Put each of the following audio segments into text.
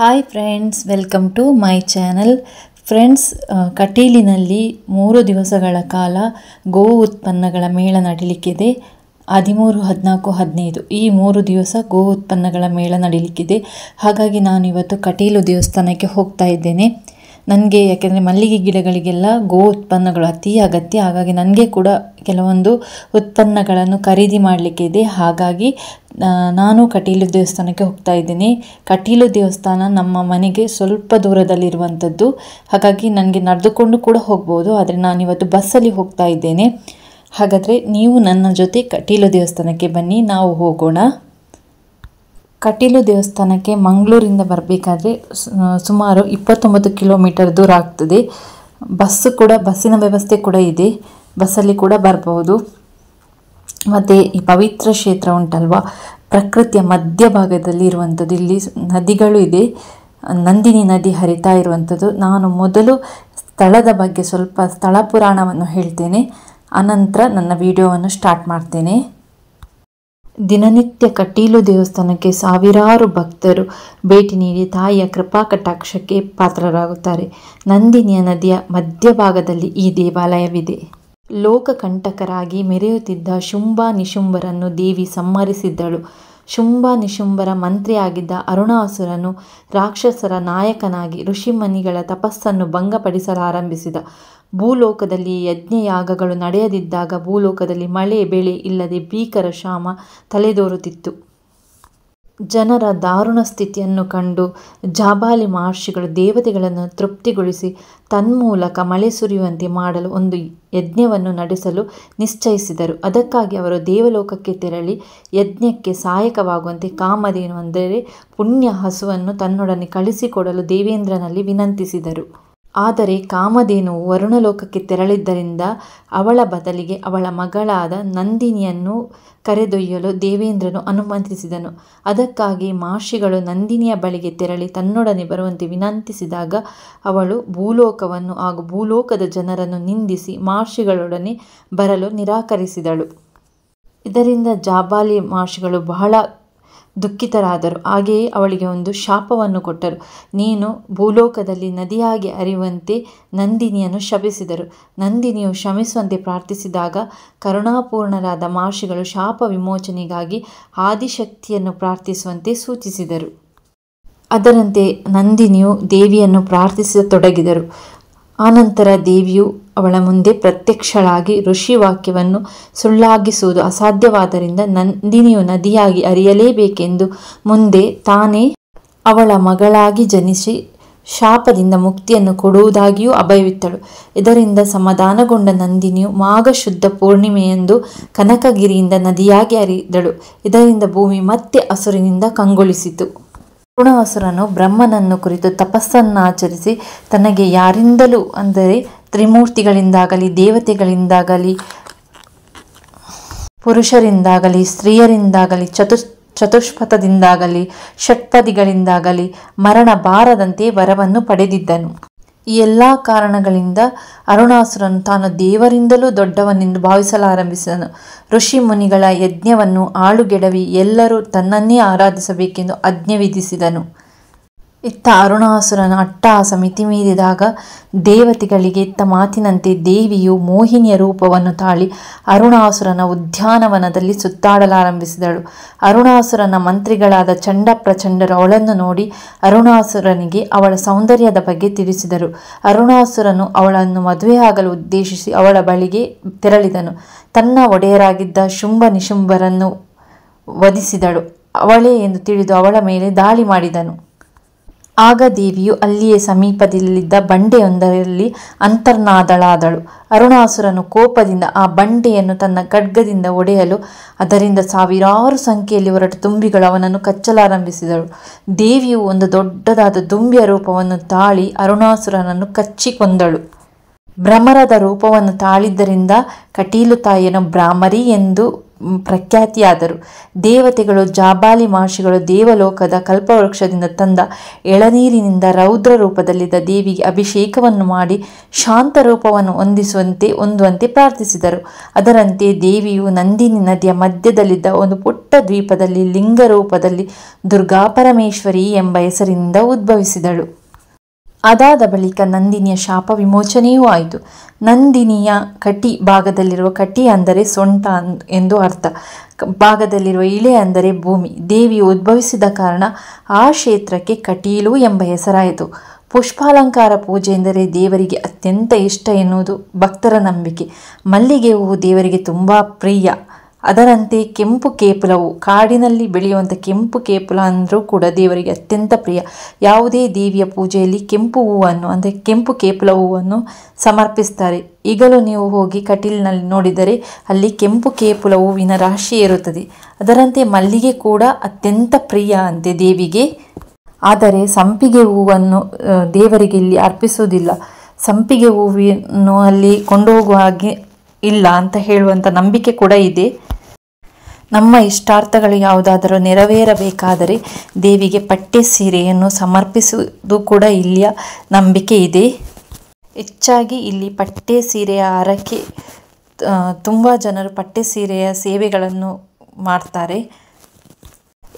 hi friends welcome to my channel friends ಕಟೀಲಿನಲ್ಲಿ ಮೂರು ದಿವಸಗಳ ಕಾಲ ಗೋ ಉತ್ಪನ್ನಗಳ ಮೇಳ ನಡೀಲಿಕ್ಕಿದೆ ಹದಿಮೂರು ಹದಿನಾಲ್ಕು ಹದಿನೈದು ಈ ಮೂರು ದಿವಸ ಗೋ ಉತ್ಪನ್ನಗಳ ಮೇಳ ನಡೀಲಿಕ್ಕಿದೆ ಹಾಗಾಗಿ ನಾನು ಇವತ್ತು ಕಟೀಲು ದೇವಸ್ಥಾನಕ್ಕೆ ಹೋಗ್ತಾ ಇದ್ದೇನೆ ನನಗೆ ಯಾಕೆಂದರೆ ಮಲ್ಲಿಗೆ ಗಿಡಗಳಿಗೆಲ್ಲ ಗೋ ಉತ್ಪನ್ನಗಳು ಅತಿ ಅಗತ್ಯ ಹಾಗಾಗಿ ನನಗೆ ಕೂಡ ಕೆಲವೊಂದು ಉತ್ಪನ್ನಗಳನ್ನು ಖರೀದಿ ಮಾಡಲಿಕ್ಕೆ ಇದೆ ಹಾಗಾಗಿ ನಾನು ಕಟೀಲು ದೇವಸ್ಥಾನಕ್ಕೆ ಹೋಗ್ತಾ ಇದ್ದೀನಿ ಕಟೀಲು ದೇವಸ್ಥಾನ ನಮ್ಮ ಮನೆಗೆ ಸ್ವಲ್ಪ ದೂರದಲ್ಲಿರುವಂಥದ್ದು ಹಾಗಾಗಿ ನನಗೆ ನಡೆದುಕೊಂಡು ಕೂಡ ಹೋಗ್ಬೋದು ಆದರೆ ನಾನಿವತ್ತು ಬಸ್ಸಲ್ಲಿ ಹೋಗ್ತಾ ಇದ್ದೇನೆ ಹಾಗಾದರೆ ನೀವು ನನ್ನ ಜೊತೆ ಕಟೀಲು ದೇವಸ್ಥಾನಕ್ಕೆ ಬನ್ನಿ ನಾವು ಹೋಗೋಣ ಕಟೀಲು ದೇವಸ್ಥಾನಕ್ಕೆ ಮಂಗಳೂರಿಂದ ಬರಬೇಕಾದ್ರೆ ಸುಮಾರು ಇಪ್ಪತ್ತೊಂಬತ್ತು ಕಿಲೋಮೀಟರ್ ದೂರ ಆಗ್ತದೆ ಬಸ್ಸು ಕೂಡ ಬಸ್ಸಿನ ವ್ಯವಸ್ಥೆ ಕೂಡ ಇದೆ ಬಸ್ಸಲ್ಲಿ ಕೂಡ ಬರಬಹುದು ಮತ್ತು ಈ ಪವಿತ್ರ ಕ್ಷೇತ್ರ ಉಂಟಲ್ವಾ ಪ್ರಕೃತಿಯ ಮಧ್ಯಭಾಗದಲ್ಲಿ ಇರುವಂಥದ್ದು ಇಲ್ಲಿ ನದಿಗಳು ಇದೆ ನಂದಿನಿ ನದಿ ಹರಿತಾ ಇರುವಂಥದ್ದು ನಾನು ಮೊದಲು ಸ್ಥಳದ ಬಗ್ಗೆ ಸ್ವಲ್ಪ ಸ್ಥಳ ಪುರಾಣವನ್ನು ಹೇಳ್ತೇನೆ ಅನಂತರ ನನ್ನ ವಿಡಿಯೋವನ್ನು ಸ್ಟಾರ್ಟ್ ಮಾಡ್ತೇನೆ ದಿನನಿತ್ಯ ಕಟೀಲು ದೇವಸ್ಥಾನಕ್ಕೆ ಸಾವಿರಾರು ಭಕ್ತರು ಭೇಟಿ ನೀಡಿ ತಾಯಿಯ ಕೃಪಾ ಕಟಾಕ್ಷಕ್ಕೆ ಪಾತ್ರರಾಗುತ್ತಾರೆ ನಂದಿನಿಯ ನದಿಯ ಮಧ್ಯಭಾಗದಲ್ಲಿ ಈ ದೇವಾಲಯವಿದೆ ಲೋಕಕಂಟಕರಾಗಿ ಮೆರೆಯುತ್ತಿದ್ದ ಶುಂಭ ನಿಶುಂಬರನ್ನು ದೇವಿ ಸಂಹರಿಸಿದ್ದಳು ಶುಂಭ ನಿಶುಂಬರ ಮಂತ್ರಿಯಾಗಿದ್ದ ಅರುಣಾಸುರನು ರಾಕ್ಷಸರ ನಾಯಕನಾಗಿ ಋಷಿಮನಿಗಳ ತಪಸ್ಸನ್ನು ಭಂಗಪಡಿಸಲಾರಂಭಿಸಿದ ಭೂಲೋಕದಲ್ಲಿ ಯಜ್ಞಯಾಗಗಳು ನಡೆಯದಿದ್ದಾಗ ಭೂಲೋಕದಲ್ಲಿ ಮಳೆ ಬೆಳೆ ಇಲ್ಲದೆ ಭೀಕರ ಶಾಮ ತಲೆದೋರುತ್ತಿತ್ತು ಜನರ ದಾರುಣ ಸ್ಥಿತಿಯನ್ನು ಕಂಡು ಜಾಬಾಲಿ ಮಹರ್ಷಿಗಳು ದೇವತೆಗಳನ್ನು ತೃಪ್ತಿಗೊಳಿಸಿ ತನ್ಮೂಲಕ ಮಳೆ ಸುರಿಯುವಂತೆ ಮಾಡಲು ಒಂದು ಯಜ್ಞವನ್ನು ನಡೆಸಲು ನಿಶ್ಚಯಿಸಿದರು ಅದಕ್ಕಾಗಿ ಅವರು ದೇವಲೋಕಕ್ಕೆ ತೆರಳಿ ಯಜ್ಞಕ್ಕೆ ಸಹಾಯಕವಾಗುವಂತೆ ಕಾಮಧೇನು ಅಂದರೆ ಪುಣ್ಯ ಹಸುವನ್ನು ತನ್ನೊಡನೆ ಕಳಿಸಿಕೊಡಲು ದೇವೇಂದ್ರನಲ್ಲಿ ವಿನಂತಿಸಿದರು ಆದರೆ ಕಾಮಧೇನುವು ವರುಣಲೋಕಕ್ಕೆ ತೆರಳಿದ್ದರಿಂದ ಅವಳ ಬದಲಿಗೆ ಅವಳ ಮಗಳಾದ ನಂದಿನಿಯನ್ನು ಕರೆದೊಯ್ಯಲು ದೇವೇಂದ್ರನು ಅನುಮತಿಸಿದನು ಅದಕ್ಕಾಗಿ ಮಹರ್ಷಿಗಳು ನಂದಿನಿಯ ಬಳಿಗೆ ತೆರಳಿ ತನ್ನೊಡನೆ ಬರುವಂತೆ ವಿನಂತಿಸಿದಾಗ ಅವಳು ಭೂಲೋಕವನ್ನು ಹಾಗೂ ಭೂಲೋಕದ ಜನರನ್ನು ನಿಂದಿಸಿ ಮಹರ್ಷಿಗಳೊಡನೆ ಬರಲು ನಿರಾಕರಿಸಿದಳು ಇದರಿಂದ ಜಾಬಾಲಿ ಮಹರ್ಷಿಗಳು ಬಹಳ ದುಃಖಿತರಾದರು ಹಾಗೆಯೇ ಅವಳಿಗೆ ಒಂದು ಶಾಪವನ್ನು ಕೊಟ್ಟರು ನೀನು ಭೂಲೋಕದಲ್ಲಿ ನದಿಯಾಗಿ ಅರಿಯುವಂತೆ ನಂದಿನಿಯನ್ನು ಶಪಿಸಿದರು ನಂದಿನಿಯು ಶ್ರಮಿಸುವಂತೆ ಪ್ರಾರ್ಥಿಸಿದಾಗ ಕರುಣಾಪೂರ್ಣರಾದ ಮಹರ್ಷಿಗಳು ಶಾಪ ವಿಮೋಚನೆಗಾಗಿ ಆದಿಶಕ್ತಿಯನ್ನು ಪ್ರಾರ್ಥಿಸುವಂತೆ ಸೂಚಿಸಿದರು ಅದರಂತೆ ನಂದಿನಿಯು ದೇವಿಯನ್ನು ಪ್ರಾರ್ಥಿಸತೊಡಗಿದರು ಆನಂತರ ದೇವಿಯು ಅವಳ ಮುಂದೆ ಪ್ರತ್ಯಕ್ಷಳಾಗಿ ಋಷಿ ವಾಕ್ಯವನ್ನು ಸುಳ್ಳಾಗಿಸುವುದು ಅಸಾಧ್ಯವಾದ್ದರಿಂದ ನಂದಿನಿಯು ನದಿಯಾಗಿ ಅರಿಯಲೇಬೇಕೆಂದು ಮುಂದೆ ತಾನೇ ಅವಳ ಮಗಳಾಗಿ ಜನಿಸಿ ಶಾಪದಿಂದ ಮುಕ್ತಿಯನ್ನು ಕೊಡುವುದಾಗಿಯೂ ಅಭಯವಿತ್ತಳು ಇದರಿಂದ ಸಮಾಧಾನಗೊಂಡ ನಂದಿನಿಯು ಮಾಘ ಶುದ್ಧ ಪೂರ್ಣಿಮೆಯೆಂದು ಕನಕಗಿರಿಯಿಂದ ನದಿಯಾಗಿ ಅರಿದಳು ಇದರಿಂದ ಭೂಮಿ ಮತ್ತೆ ಹಸುರಿನಿಂದ ಕಂಗೊಳಿಸಿತು ಋಣಾಸುರನು ಬ್ರಹ್ಮನನ್ನು ಕುರಿತು ತಪಸ್ಸನ್ನಾಚರಿಸಿ ತನಗೆ ಯಾರಿಂದಲೂ ಅಂದರೆ ತ್ರಿಮೂರ್ತಿಗಳಿಂದಾಗಲಿ ದೇವತೆಗಳಿಂದಾಗಲಿ ಪುರುಷರಿಂದಾಗಲಿ ಸ್ತ್ರೀಯರಿಂದಾಗಲಿ ಚತು ಚತುಷ್ಪಥದಿಂದಾಗಲಿ ಷಟ್ಪದಿಗಳಿಂದಾಗಲಿ ಮರಣ ಬಾರದಂತೆ ವರವನ್ನು ಪಡೆದಿದ್ದನು ಈ ಎಲ್ಲ ಕಾರಣಗಳಿಂದ ಅರುಣಾಸುರನು ತಾನು ದೇವರಿಂದಲೂ ದೊಡ್ಡವನೆಂದು ಭಾವಿಸಲಾರಂಭಿಸಿದನು ಋಷಿ ಮುನಿಗಳ ಯಜ್ಞವನ್ನು ಆಳುಗೆಡವಿ ಎಲ್ಲರೂ ತನ್ನನ್ನೇ ಆರಾಧಿಸಬೇಕೆಂದು ಆಜ್ಞೆ ವಿಧಿಸಿದನು ಇತ್ತ ಅರುಣಾಸುರನ ಅಟ್ಟಹಾಸ ಮಿತಿಮೀರಿದಾಗ ದೇವತೆಗಳಿಗೆ ಇತ್ತ ಮಾತಿನಂತೆ ದೇವಿಯು ಮೋಹಿನಿಯ ರೂಪವನ್ನು ತಾಳಿ ಅರುಣಾಸುರನ ಉದ್ಯಾನವನದಲ್ಲಿ ಸುತ್ತಾಡಲಾರಂಭಿಸಿದಳು ಅರುಣಾಸುರನ ಮಂತ್ರಿಗಳಾದ ಚಂಡ ಪ್ರಚಂಡರು ಅವಳನ್ನು ನೋಡಿ ಅರುಣಾಸುರನಿಗೆ ಅವಳ ಸೌಂದರ್ಯದ ಬಗ್ಗೆ ತಿಳಿಸಿದರು ಅರುಣಾಸುರನು ಅವಳನ್ನು ಮದುವೆಯಾಗಲು ಉದ್ದೇಶಿಸಿ ಅವಳ ಬಳಿಗೆ ತೆರಳಿದನು ತನ್ನ ಒಡೆಯರಾಗಿದ್ದ ಶುಂಭ ನಿಶುಂಭರನ್ನು ವಧಿಸಿದಳು ಅವಳೇ ಎಂದು ತಿಳಿದು ಅವಳ ಮೇಲೆ ದಾಳಿ ಮಾಡಿದನು ಆಗ ದೇವಿಯು ಅಲ್ಲಿಯೇ ಸಮೀಪದಲ್ಲಿದ್ದ ಬಂಡೆಯೊಂದರಲ್ಲಿ ಅಂತರ್ನಾದಳಾದಳು ಅರುಣಾಸುರನು ಕೋಪದಿಂದ ಆ ಬಂಡೆಯನ್ನು ತನ್ನ ಖಡ್ಗದಿಂದ ಒಡೆಯಲು ಅದರಿಂದ ಸಾವಿರಾರು ಸಂಖ್ಯೆಯಲ್ಲಿ ಹೊರಟು ತುಂಬಿಗಳು ಅವನನ್ನು ಕಚ್ಚಲಾರಂಭಿಸಿದಳು ದೇವಿಯು ಒಂದು ದೊಡ್ಡದಾದ ದುಂಬಿಯ ರೂಪವನ್ನು ತಾಳಿ ಅರುಣಾಸುರನನ್ನು ಕಚ್ಚಿಕೊಂದಳು ಭ್ರಮರದ ರೂಪವನ್ನು ತಾಳಿದ್ದರಿಂದ ಕಟೀಲು ತಾಯಿಯನ್ನು ಭ್ರಾಮರಿ ಎಂದು ಪ್ರಖ್ಯಾತಿಯಾದರು ದೇವತೆಗಳು ಜಾಬಾಲಿ ಮಹರ್ಷಿಗಳು ದೇವಲೋಕದ ಕಲ್ಪವೃಕ್ಷದಿಂದ ತಂದ ಎಳನೀರಿನಿಂದ ರೌದ್ರ ರೂಪದಲ್ಲಿದ್ದ ದೇವಿಗೆ ಅಭಿಷೇಕವನ್ನು ಮಾಡಿ ಶಾಂತ ರೂಪವನ್ನು ಹೊಂದಿಸುವಂತೆ ಹೊಂದುವಂತೆ ಪ್ರಾರ್ಥಿಸಿದರು ಅದರಂತೆ ದೇವಿಯು ನಂದಿನಿ ನದಿಯ ಮಧ್ಯದಲ್ಲಿದ್ದ ಒಂದು ಪುಟ್ಟ ದ್ವೀಪದಲ್ಲಿ ಲಿಂಗ ರೂಪದಲ್ಲಿ ದುರ್ಗಾಪರಮೇಶ್ವರಿ ಎಂಬ ಹೆಸರಿನಿಂದ ಉದ್ಭವಿಸಿದಳು ಅದಾದ ಬಳಿಕ ನಂದಿನಿಯ ಶಾಪ ವಿಮೋಚನೆಯೂ ಆಯಿತು ನಂದಿನಿಯ ಕಟಿ ಭಾಗದಲ್ಲಿರುವ ಕಟಿ ಅಂದರೆ ಸೊಂಟ ಎಂದು ಅರ್ಥ ಭಾಗದಲ್ಲಿರುವ ಇಳೆ ಅಂದರೆ ಭೂಮಿ ದೇವಿಯು ಉದ್ಭವಿಸಿದ ಕಾರಣ ಆ ಕ್ಷೇತ್ರಕ್ಕೆ ಕಟೀಲು ಎಂಬ ಹೆಸರಾಯಿತು ಪುಷ್ಪಾಲಂಕಾರ ಪೂಜೆ ಎಂದರೆ ದೇವರಿಗೆ ಅತ್ಯಂತ ಇಷ್ಟ ಎನ್ನುವುದು ಭಕ್ತರ ನಂಬಿಕೆ ಮಲ್ಲಿಗೆ ಹೂವು ದೇವರಿಗೆ ತುಂಬ ಪ್ರಿಯ ಅದರಂತೆ ಕೆಂಪು ಕೇಪುಲವು ಕಾಡಿನಲ್ಲಿ ಬೆಳೆಯುವಂಥ ಕೆಂಪು ಕೇಪುಲ ಅಂದರೂ ಕೂಡ ದೇವರಿಗೆ ಅತ್ಯಂತ ಪ್ರಿಯ ಯಾವುದೇ ದೇವಿಯ ಪೂಜೆಯಲ್ಲಿ ಕೆಂಪು ಹೂವನ್ನು ಅಂದರೆ ಕೆಂಪು ಕೇಪುಲ ಹೂವನ್ನು ಸಮರ್ಪಿಸ್ತಾರೆ ಈಗಲೂ ನೀವು ಹೋಗಿ ಕಟೀಲಿನಲ್ಲಿ ನೋಡಿದರೆ ಅಲ್ಲಿ ಕೆಂಪು ಕೇಪುಲ ಹೂವಿನ ರಾಶಿ ಇರುತ್ತದೆ ಅದರಂತೆ ಮಲ್ಲಿಗೆ ಕೂಡ ಅತ್ಯಂತ ಪ್ರಿಯ ಅಂತೆ ದೇವಿಗೆ ಆದರೆ ಸಂಪಿಗೆ ಹೂವನ್ನು ದೇವರಿಗೆ ಇಲ್ಲಿ ಅರ್ಪಿಸುವುದಿಲ್ಲ ಸಂಪಿಗೆ ಹೂವನ್ನು ಅಲ್ಲಿ ಕೊಂಡೋಗುವ ಹಾಗೆ ಇಲ್ಲ ಅಂತ ಹೇಳುವಂಥ ನಂಬಿಕೆ ಕೂಡ ಇದೆ ನಮ್ಮ ಇಷ್ಟಾರ್ಥಗಳು ಯಾವುದಾದರೂ ನೆರವೇರಬೇಕಾದರೆ ದೇವಿಗೆ ಪಟ್ಟೆ ಸೀರೆಯನ್ನು ಸಮರ್ಪಿಸುವುದು ಕೂಡ ಇಲ್ಲಿಯ ನಂಬಿಕೆ ಇದೆ ಹೆಚ್ಚಾಗಿ ಇಲ್ಲಿ ಪಟ್ಟೆ ಸೀರೆಯ ಹರಕೆ ತುಂಬ ಜನರು ಪಟ್ಟೆ ಸೀರೆಯ ಸೇವೆಗಳನ್ನು ಮಾಡ್ತಾರೆ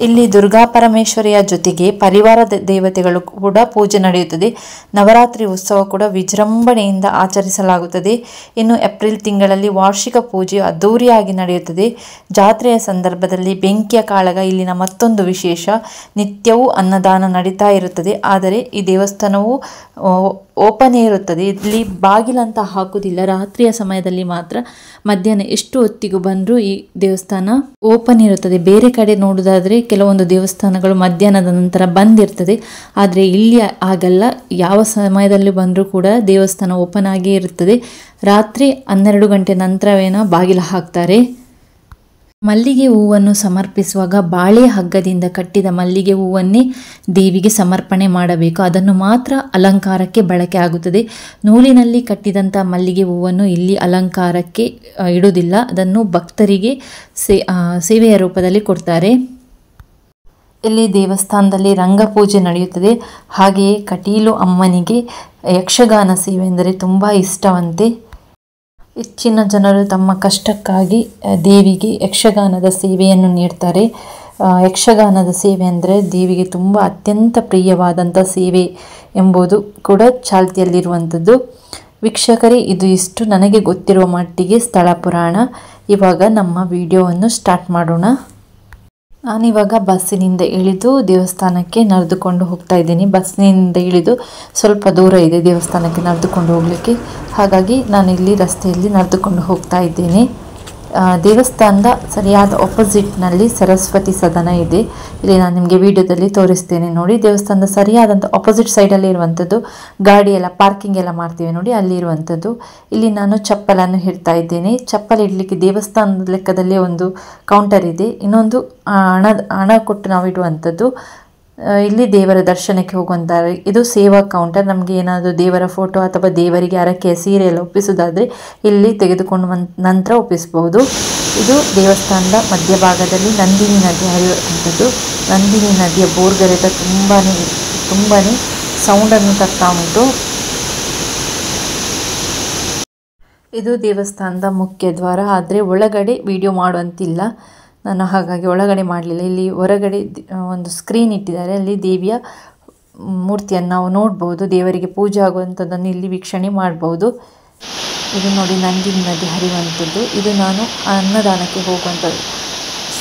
ಇಲ್ಲಿ ದುರ್ಗಾ ಪರಮೇಶ್ವರಿಯ ಜೊತೆಗೆ ಪರಿವಾರ ದೇವತೆಗಳು ಕೂಡ ಪೂಜೆ ನಡೆಯುತ್ತದೆ ನವರಾತ್ರಿ ಉತ್ಸವ ಕೂಡ ವಿಜೃಂಭಣೆಯಿಂದ ಆಚರಿಸಲಾಗುತ್ತದೆ ಇನ್ನು ಏಪ್ರಿಲ್ ತಿಂಗಳಲ್ಲಿ ವಾರ್ಷಿಕ ಪೂಜೆ ಅದ್ಧೂರಿಯಾಗಿ ನಡೆಯುತ್ತದೆ ಜಾತ್ರೆಯ ಸಂದರ್ಭದಲ್ಲಿ ಬೆಂಕಿಯ ಕಾಳಗ ಇಲ್ಲಿನ ಮತ್ತೊಂದು ವಿಶೇಷ ನಿತ್ಯವೂ ಅನ್ನದಾನ ನಡೀತಾ ಇರುತ್ತದೆ ಆದರೆ ಈ ದೇವಸ್ಥಾನವು ಓಪನೇ ಇರುತ್ತದೆ ಇಲ್ಲಿ ಬಾಗಿಲಂತ ಹಾಕುವುದಿಲ್ಲ ರಾತ್ರಿಯ ಸಮಯದಲ್ಲಿ ಮಾತ್ರ ಮಧ್ಯಾಹ್ನ ಎಷ್ಟು ಹೊತ್ತಿಗೂ ಬಂದರೂ ಈ ದೇವಸ್ಥಾನ ಓಪನ್ ಇರುತ್ತದೆ ಬೇರೆ ಕಡೆ ನೋಡೋದಾದರೆ ಕೆಲವೊಂದು ದೇವಸ್ಥಾನಗಳು ಮಧ್ಯಾಹ್ನದ ನಂತರ ಬಂದಿರ್ತದೆ ಆದರೆ ಇಲ್ಲಿ ಆಗಲ್ಲ ಯಾವ ಸಮಯದಲ್ಲಿ ಬಂದರೂ ಕೂಡ ದೇವಸ್ಥಾನ ಓಪನ್ ಆಗೇ ಇರುತ್ತದೆ ರಾತ್ರಿ ಹನ್ನೆರಡು ಗಂಟೆ ನಂತರವೇನೋ ಬಾಗಿಲು ಹಾಕ್ತಾರೆ ಮಲ್ಲಿಗೆ ಹೂವನ್ನು ಸಮರ್ಪಿಸುವಾಗ ಬಾಳೆ ಹಗ್ಗದಿಂದ ಕಟ್ಟಿದ ಮಲ್ಲಿಗೆ ಹೂವನ್ನೇ ದೇವಿಗೆ ಸಮರ್ಪಣೆ ಮಾಡಬೇಕು ಅದನ್ನು ಮಾತ್ರ ಅಲಂಕಾರಕ್ಕೆ ಬಳಕೆ ಆಗುತ್ತದೆ ನೂಲಿನಲ್ಲಿ ಕಟ್ಟಿದಂಥ ಮಲ್ಲಿಗೆ ಹೂವನ್ನು ಇಲ್ಲಿ ಅಲಂಕಾರಕ್ಕೆ ಇಡುವುದಿಲ್ಲ ಅದನ್ನು ಭಕ್ತರಿಗೆ ಸೇ ಸೇವೆಯ ರೂಪದಲ್ಲಿ ಕೊಡ್ತಾರೆ ಇಲ್ಲಿ ದೇವಸ್ಥಾನದಲ್ಲಿ ರಂಗಪೂಜೆ ನಡೆಯುತ್ತದೆ ಹಾಗೆಯೇ ಕಟೀಲು ಅಮ್ಮನಿಗೆ ಯಕ್ಷಗಾನ ಸೇವೆ ಎಂದರೆ ತುಂಬ ಇಷ್ಟವಂತೆ ಹೆಚ್ಚಿನ ಜನರು ತಮ್ಮ ಕಷ್ಟಕ್ಕಾಗಿ ದೇವಿಗೆ ಯಕ್ಷಗಾನದ ಸೇವೆಯನ್ನು ನೀಡ್ತಾರೆ ಯಕ್ಷಗಾನದ ಸೇವೆ ಅಂದರೆ ದೇವಿಗೆ ತುಂಬ ಅತ್ಯಂತ ಪ್ರಿಯವಾದಂಥ ಸೇವೆ ಎಂಬುದು ಕೂಡ ಚಾಲ್ತಿಯಲ್ಲಿರುವಂಥದ್ದು ವೀಕ್ಷಕರೇ ಇದು ಇಷ್ಟು ನನಗೆ ಗೊತ್ತಿರುವ ಮಟ್ಟಿಗೆ ಸ್ಥಳ ಪುರಾಣ ಇವಾಗ ನಮ್ಮ ವಿಡಿಯೋವನ್ನು ಸ್ಟಾರ್ಟ್ ಮಾಡೋಣ ನಾನಿವಾಗ ಬಸ್ಸಿನಿಂದ ಇಳಿದು ದೇವಸ್ಥಾನಕ್ಕೆ ನಡೆದುಕೊಂಡು ಹೋಗ್ತಾ ಇದ್ದೀನಿ ಬಸ್ಸಿನಿಂದ ಇಳಿದು ಸ್ವಲ್ಪ ದೂರ ಇದೆ ದೇವಸ್ಥಾನಕ್ಕೆ ನಡೆದುಕೊಂಡು ಹೋಗಲಿಕ್ಕೆ ಹಾಗಾಗಿ ನಾನಿಲ್ಲಿ ರಸ್ತೆಯಲ್ಲಿ ನಡೆದುಕೊಂಡು ಹೋಗ್ತಾ ಇದ್ದೀನಿ ದೇವಸ್ಥಾನದ ಸರಿಯಾದ ಆಪೋಸಿಟ್ನಲ್ಲಿ ಸರಸ್ವತಿ ಸದನ ಇದೆ ಇಲ್ಲಿ ನಾನು ನಿಮಗೆ ವಿಡಿಯೋದಲ್ಲಿ ತೋರಿಸ್ತೇನೆ ನೋಡಿ ದೇವಸ್ಥಾನದ ಸರಿಯಾದಂಥ ಆಪೋಸಿಟ್ ಸೈಡಲ್ಲಿ ಇರುವಂಥದ್ದು ಗಾಡಿ ಎಲ್ಲ ಪಾರ್ಕಿಂಗ್ ಎಲ್ಲ ಮಾಡ್ತೀವಿ ನೋಡಿ ಅಲ್ಲಿ ಇರುವಂಥದ್ದು ಇಲ್ಲಿ ನಾನು ಚಪ್ಪಲನ್ನು ಇಡ್ತಾ ಇದ್ದೇನೆ ಚಪ್ಪಲ್ ಇಡಲಿಕ್ಕೆ ದೇವಸ್ಥಾನದ ಲೆಕ್ಕದಲ್ಲಿ ಒಂದು ಕೌಂಟರ್ ಇದೆ ಇನ್ನೊಂದು ಹಣ ಹಣ ಕೊಟ್ಟು ನಾವು ಇಡುವಂಥದ್ದು ಇಲ್ಲಿ ದೇವರ ದರ್ಶನಕ್ಕೆ ಹೋಗುವಂತಾರೆ ಇದು ಸೇವಾ ಕೌಂಟರ್ ನಮಗೆ ಏನಾದರೂ ದೇವರ ಫೋಟೋ ಅಥವಾ ದೇವರಿಗೆ ಅರಕೆಯ ಸೀರೆ ಎಲ್ಲ ಒಪ್ಪಿಸೋದಾದರೆ ಇಲ್ಲಿ ತೆಗೆದುಕೊಂಡು ನಂತರ ಒಪ್ಪಿಸಬಹುದು ಇದು ದೇವಸ್ಥಾನದ ಮಧ್ಯಭಾಗದಲ್ಲಿ ನಂದಿನಿ ನದಿ ಹರಿಯುವಂಥದ್ದು ನಂದಿನಿ ನದಿಯ ಬೋರ್ಗರೆತ ತುಂಬಾ ತುಂಬಾ ಸೌಂಡನ್ನು ತರ್ತಾ ಉಂಟು ಇದು ದೇವಸ್ಥಾನದ ಮುಖ್ಯ ದ್ವಾರ ಆದರೆ ಒಳಗಡೆ ವಿಡಿಯೋ ಮಾಡುವಂತಿಲ್ಲ ನಾನು ಹಾಗಾಗಿ ಒಳಗಡೆ ಮಾಡಲಿಲ್ಲ ಇಲ್ಲಿ ಹೊರಗಡೆ ಒಂದು ಸ್ಕ್ರೀನ್ ಇಟ್ಟಿದ್ದಾರೆ ಅಲ್ಲಿ ದೇವಿಯ ಮೂರ್ತಿಯನ್ನು ನಾವು ನೋಡ್ಬೋದು ದೇವರಿಗೆ ಪೂಜೆ ಆಗುವಂಥದ್ದನ್ನು ಇಲ್ಲಿ ವೀಕ್ಷಣೆ ಮಾಡ್ಬೋದು ಇದು ನೋಡಿ ನಂದಿನ ನದಿ ಹರಿಯುವಂಥದ್ದು ಇದು ನಾನು ಅನ್ನದಾನಕ್ಕೆ ಹೋಗುವಂಥ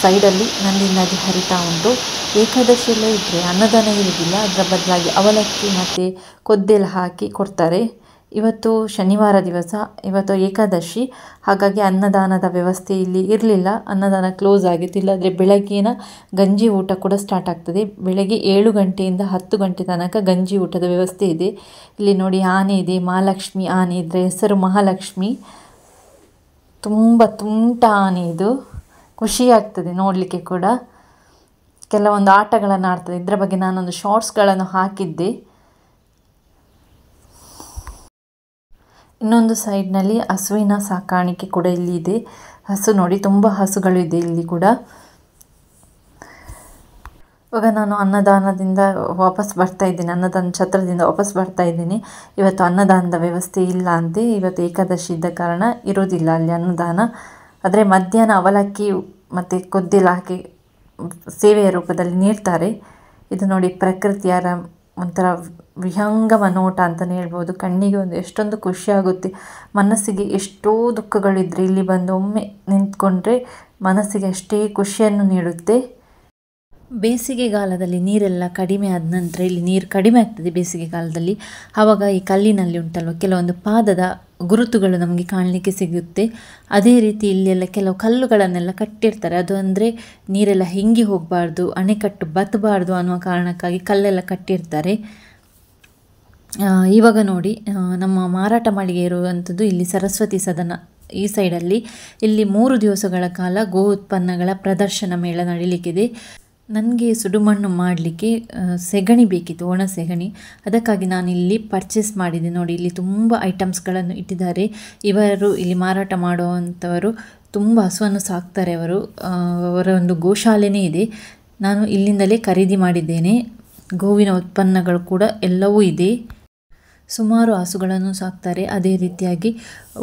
ಸೈಡಲ್ಲಿ ನಂದಿ ನದಿ ಹರಿತಾ ಉಂಟು ಏಕಾದಶಿಯಲ್ಲೇ ಇದ್ದರೆ ಅನ್ನದಾನ ಇರುವುದಿಲ್ಲ ಅದರ ಬದಲಾಗಿ ಅವಲಕ್ಕಿ ಮತ್ತು ಕೊದ್ದೆಲ್ಲ ಹಾಕಿ ಕೊಡ್ತಾರೆ ಇವತ್ತು ಶನಿವಾರ ದಿವಸ ಇವತ್ತು ಏಕಾದಶಿ ಹಾಗಾಗಿ ಅನ್ನದಾನದ ವ್ಯವಸ್ಥೆ ಇಲ್ಲಿ ಇರಲಿಲ್ಲ ಅನ್ನದಾನ ಕ್ಲೋಸ್ ಆಗಿತ್ತು ಇಲ್ಲಾಂದರೆ ಬೆಳಗ್ಗಿನ ಗಂಜಿ ಊಟ ಕೂಡ ಸ್ಟಾರ್ಟ್ ಆಗ್ತದೆ ಬೆಳಗ್ಗೆ ಏಳು ಗಂಟೆಯಿಂದ ಹತ್ತು ಗಂಟೆ ತನಕ ಗಂಜಿ ಊಟದ ವ್ಯವಸ್ಥೆ ಇದೆ ಇಲ್ಲಿ ನೋಡಿ ಆನೆ ಇದೆ ಮಹಾಲಕ್ಷ್ಮಿ ಆನೆ ಇದ್ದರೆ ಹೆಸರು ಮಹಾಲಕ್ಷ್ಮಿ ತುಂಬ ತುಂಟ ಆನೆ ಇದು ಖುಷಿಯಾಗ್ತದೆ ನೋಡಲಿಕ್ಕೆ ಕೂಡ ಕೆಲವೊಂದು ಆಟಗಳನ್ನು ಆಡ್ತದೆ ಇದರ ಬಗ್ಗೆ ನಾನೊಂದು ಶಾರ್ಟ್ಸ್ಗಳನ್ನು ಹಾಕಿದ್ದೆ ಇನ್ನೊಂದು ಸೈಡ್ನಲ್ಲಿ ಹಸುವಿನ ಸಾಕಾಣಿಕೆ ಕೂಡ ಇಲ್ಲಿ ಇದೆ ಹಸು ನೋಡಿ ತುಂಬಾ ಹಸುಗಳು ಇದೆ ಇಲ್ಲಿ ಕೂಡ ಇವಾಗ ನಾನು ಅನ್ನದಾನದಿಂದ ವಾಪಸ್ ಬರ್ತಾ ಇದ್ದೀನಿ ಅನ್ನದಾನ ಛತ್ರದಿಂದ ವಾಪಸ್ ಬರ್ತಾ ಇದ್ದೀನಿ ಇವತ್ತು ಅನ್ನದಾನದ ವ್ಯವಸ್ಥೆ ಇಲ್ಲ ಅಂತೆ ಇವತ್ತು ಏಕಾದಶಿ ಇದ್ದ ಕಾರಣ ಇರೋದಿಲ್ಲ ಅಲ್ಲಿ ಅನ್ನದಾನ ಆದರೆ ಮಧ್ಯಾಹ್ನ ಅವಲಕ್ಕಿ ಮತ್ತು ಕೊದ್ದಿಲ್ ಹಾಕಿ ಸೇವೆಯ ರೂಪದಲ್ಲಿ ನೀಡ್ತಾರೆ ಇದು ನೋಡಿ ಪ್ರಕೃತಿಯರ ಒಂಥರ ವಿಹಂಗಮ ನೋಟ ಅಂತಲೇ ಹೇಳ್ಬೋದು ಕಣ್ಣಿಗೆ ಒಂದು ಎಷ್ಟೊಂದು ಖುಷಿಯಾಗುತ್ತೆ ಮನಸ್ಸಿಗೆ ಎಷ್ಟೋ ದುಃಖಗಳಿದ್ದರೆ ಇಲ್ಲಿ ಬಂದು ಒಮ್ಮೆ ನಿಂತ್ಕೊಂಡ್ರೆ ಮನಸ್ಸಿಗೆ ಅಷ್ಟೇ ಖುಷಿಯನ್ನು ನೀಡುತ್ತೆ ಬೇಸಿಗೆಗಾಲದಲ್ಲಿ ನೀರೆಲ್ಲ ಕಡಿಮೆ ಆದ ನಂತರ ಇಲ್ಲಿ ನೀರು ಕಡಿಮೆ ಆಗ್ತದೆ ಬೇಸಿಗೆಗಾಲದಲ್ಲಿ ಆವಾಗ ಈ ಕಲ್ಲಿನಲ್ಲಿ ಉಂಟಲ್ವ ಕೆಲವೊಂದು ಪಾದದ ಗುರುತುಗಳು ನಮಗೆ ಕಾಣಲಿಕ್ಕೆ ಸಿಗುತ್ತೆ ಅದೇ ರೀತಿ ಇಲ್ಲೆಲ್ಲ ಕೆಲವು ಕಲ್ಲುಗಳನ್ನೆಲ್ಲ ಕಟ್ಟಿರ್ತಾರೆ ಅದು ಅಂದರೆ ನೀರೆಲ್ಲ ಹಿಂಗಿ ಹೋಗಬಾರ್ದು ಅಣೆಕಟ್ಟು ಬತ್ತಬಾರ್ದು ಅನ್ನುವ ಕಾರಣಕ್ಕಾಗಿ ಕಲ್ಲೆಲ್ಲ ಕಟ್ಟಿರ್ತಾರೆ ಇವಾಗ ನೋಡಿ ನಮ್ಮ ಮಾರಾಟ ಮಳಿಗೆ ಇರುವಂಥದ್ದು ಇಲ್ಲಿ ಸರಸ್ವತಿ ಸದನ ಈ ಸೈಡಲ್ಲಿ ಇಲ್ಲಿ ಮೂರು ದಿವಸಗಳ ಕಾಲ ಗೋ ಉತ್ಪನ್ನಗಳ ಪ್ರದರ್ಶನ ಮೇಳ ನಡೀಲಿಕ್ಕಿದೆ ನನಗೆ ಸುಡುಮಣ್ಣು ಮಾಡಲಿಕ್ಕೆ ಸೆಗಣಿ ಬೇಕಿತ್ತು ಒಣ ಸೆಗಣಿ ಅದಕ್ಕಾಗಿ ನಾನು ಇಲ್ಲಿ ಪರ್ಚೇಸ್ ಮಾಡಿದೆ ನೋಡಿ ಇಲ್ಲಿ ತುಂಬ ಐಟಮ್ಸ್ಗಳನ್ನು ಇಟ್ಟಿದ್ದಾರೆ ಇವರು ಇಲ್ಲಿ ಮಾರಾಟ ಮಾಡುವಂಥವರು ತುಂಬ ಹಸುವನ್ನು ಸಾಕ್ತಾರೆ ಅವರು ಅವರ ಒಂದು ಗೋಶಾಲೆನೇ ಇದೆ ನಾನು ಇಲ್ಲಿಂದಲೇ ಖರೀದಿ ಮಾಡಿದ್ದೇನೆ ಗೋವಿನ ಉತ್ಪನ್ನಗಳು ಕೂಡ ಎಲ್ಲವೂ ಇದೆ ಸುಮಾರು ಹಸುಗಳನ್ನು ಸಾಕ್ತಾರೆ ಅದೇ ರೀತಿಯಾಗಿ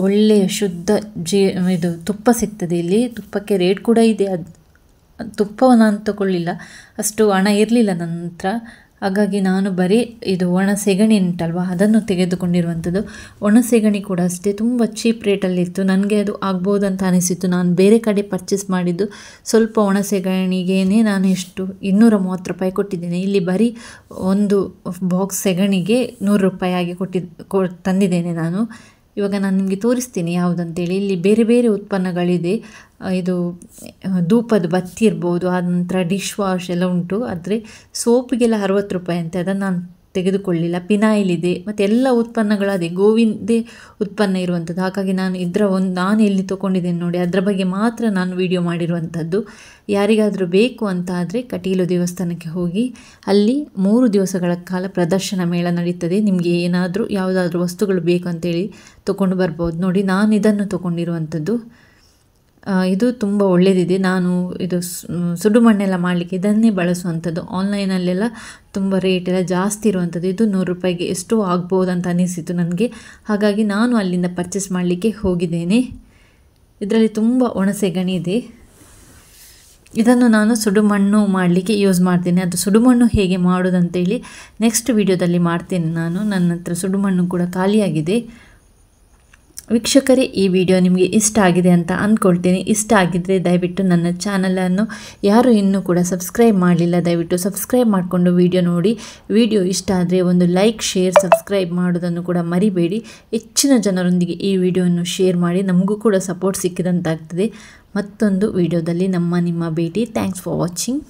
ಒಳ್ಳೆಯ ಶುದ್ಧ ಜೀ ಇದು ತುಪ್ಪ ಸಿಗ್ತದೆ ಇಲ್ಲಿ ತುಪ್ಪಕ್ಕೆ ರೇಟ್ ಕೂಡ ಇದೆ ಅದು ತುಪ್ಪವನ್ನು ತಗೊಳ್ಳಿಲ್ಲ ಅಷ್ಟು ಹಣ ಇರಲಿಲ್ಲ ನನ್ನ ಹಾಗಾಗಿ ನಾನು ಬರೀ ಇದು ಒಣ ಸೆಗಣಿ ಉಂಟಲ್ವ ಅದನ್ನು ತೆಗೆದುಕೊಂಡಿರುವಂಥದ್ದು ಒಣ ಸೆಗಣಿ ಕೂಡ ಅಷ್ಟೇ ತುಂಬ ಚೀಪ್ ರೇಟಲ್ಲಿತ್ತು ನನಗೆ ಅದು ಆಗ್ಬೋದು ಅಂತ ಅನಿಸಿತ್ತು ನಾನು ಬೇರೆ ಕಡೆ ಪರ್ಚೇಸ್ ಮಾಡಿದ್ದು ಸ್ವಲ್ಪ ಒಣ ಸೆಗಣಿಗೇನೆ ನಾನು ಎಷ್ಟು ಇನ್ನೂರ ಮೂವತ್ತು ರೂಪಾಯಿ ಕೊಟ್ಟಿದ್ದೇನೆ ಇಲ್ಲಿ ಬರೀ ಒಂದು ಬಾಕ್ಸ್ ಸೆಗಣಿಗೆ ನೂರು ರೂಪಾಯಿ ಆಗಿ ಕೊಟ್ಟಿದ್ದು ಕೊ ತಂದಿದ್ದೇನೆ ನಾನು ಇವಾಗ ನಾನು ನಿಮಗೆ ತೋರಿಸ್ತೀನಿ ಯಾವುದಂತೇಳಿ ಇಲ್ಲಿ ಬೇರೆ ಬೇರೆ ಉತ್ಪನ್ನಗಳಿದೆ ಇದು ಧೂಪದ ಬತ್ತಿ ಇರ್ಬೋದು ಆ ನಂತರ ಡಿಶ್ ವಾಶ್ ಎಲ್ಲ ಉಂಟು ಆದರೆ ಸೋಪಿಗೆಲ್ಲ ಅರವತ್ತು ರೂಪಾಯಿ ಅಂತೆ ಅದನ್ನು ನಾನು ತೆಗೆದುಕೊಳ್ಳಿಲ್ಲ ಪಿನಾಯಿಲ್ ಇದೆ ಮತ್ತು ಎಲ್ಲ ಅದೇ ಗೋವಿಂದೇ ಉತ್ಪನ್ನ ಇರುವಂಥದ್ದು ಹಾಗಾಗಿ ನಾನು ಇದರ ಒಂದು ನಾನು ಎಲ್ಲಿ ತೊಗೊಂಡಿದ್ದೇನೆ ನೋಡಿ ಅದರ ಬಗ್ಗೆ ಮಾತ್ರ ನಾನು ವಿಡಿಯೋ ಮಾಡಿರುವಂಥದ್ದು ಯಾರಿಗಾದರೂ ಬೇಕು ಅಂತ ಆದರೆ ಕಟೀಲು ದೇವಸ್ಥಾನಕ್ಕೆ ಹೋಗಿ ಅಲ್ಲಿ ಮೂರು ದಿವಸಗಳ ಕಾಲ ಪ್ರದರ್ಶನ ಮೇಳ ನಡೀತದೆ ನಿಮಗೆ ಏನಾದರೂ ಯಾವುದಾದ್ರೂ ವಸ್ತುಗಳು ಬೇಕು ಅಂತೇಳಿ ತೊಗೊಂಡು ಬರ್ಬೋದು ನೋಡಿ ನಾನು ಇದನ್ನು ತೊಗೊಂಡಿರುವಂಥದ್ದು ಇದು ತುಂಬ ಒಳ್ಳೆಯದಿದೆ ನಾನು ಇದು ಸುಡು ಮಣ್ಣೆಲ್ಲ ಮಾಡಲಿಕ್ಕೆ ಇದನ್ನೇ ಬಳಸುವಂಥದ್ದು ಆನ್ಲೈನಲ್ಲೆಲ್ಲ ತುಂಬ ರೇಟ್ ಎಲ್ಲ ಜಾಸ್ತಿ ಇರುವಂಥದ್ದು ಇದು ನೂರು ರೂಪಾಯಿಗೆ ಎಷ್ಟು ಆಗ್ಬೋದು ಅಂತ ಅನಿಸಿತು ನನಗೆ ಹಾಗಾಗಿ ನಾನು ಅಲ್ಲಿಂದ ಪರ್ಚೇಸ್ ಮಾಡಲಿಕ್ಕೆ ಹೋಗಿದ್ದೇನೆ ಇದರಲ್ಲಿ ತುಂಬ ಒಣಸೆಗಣಿ ಇದೆ ಇದನ್ನು ನಾನು ಸುಡುಮಣ್ಣು ಮಾಡಲಿಕ್ಕೆ ಯೂಸ್ ಮಾಡ್ತೀನಿ ಅದು ಸುಡುಮಣ್ಣು ಹೇಗೆ ಮಾಡೋದಂತೇಳಿ ನೆಕ್ಸ್ಟ್ ವಿಡಿಯೋದಲ್ಲಿ ಮಾಡ್ತೇನೆ ನಾನು ನನ್ನ ಹತ್ರ ಸುಡುಮಣ್ಣು ಕೂಡ ಖಾಲಿಯಾಗಿದೆ ವೀಕ್ಷಕರೇ ಈ ವಿಡಿಯೋ ನಿಮಗೆ ಇಷ್ಟ ಆಗಿದೆ ಅಂತ ಅಂದ್ಕೊಳ್ತೀನಿ ಇಷ್ಟ ಆಗಿದ್ದರೆ ದಯವಿಟ್ಟು ನನ್ನ ಚಾನಲನ್ನು ಯಾರು ಇನ್ನೂ ಕೂಡ ಸಬ್ಸ್ಕ್ರೈಬ್ ಮಾಡಲಿಲ್ಲ ದಯವಿಟ್ಟು ಸಬ್ಸ್ಕ್ರೈಬ್ ಮಾಡಿಕೊಂಡು ವಿಡಿಯೋ ನೋಡಿ ವಿಡಿಯೋ ಇಷ್ಟ ಆದರೆ ಒಂದು ಲೈಕ್ ಶೇರ್ ಸಬ್ಸ್ಕ್ರೈಬ್ ಮಾಡೋದನ್ನು ಕೂಡ ಮರಿಬೇಡಿ ಹೆಚ್ಚಿನ ಜನರೊಂದಿಗೆ ಈ ವಿಡಿಯೋವನ್ನು ಶೇರ್ ಮಾಡಿ ನಮಗೂ ಕೂಡ ಸಪೋರ್ಟ್ ಸಿಕ್ಕಿದಂತಾಗ್ತದೆ ಮತ್ತೊಂದು ವಿಡಿಯೋದಲ್ಲಿ ನಮ್ಮ ನಿಮ್ಮ ಭೇಟಿ ಥ್ಯಾಂಕ್ಸ್ ಫಾರ್ ವಾಚಿಂಗ್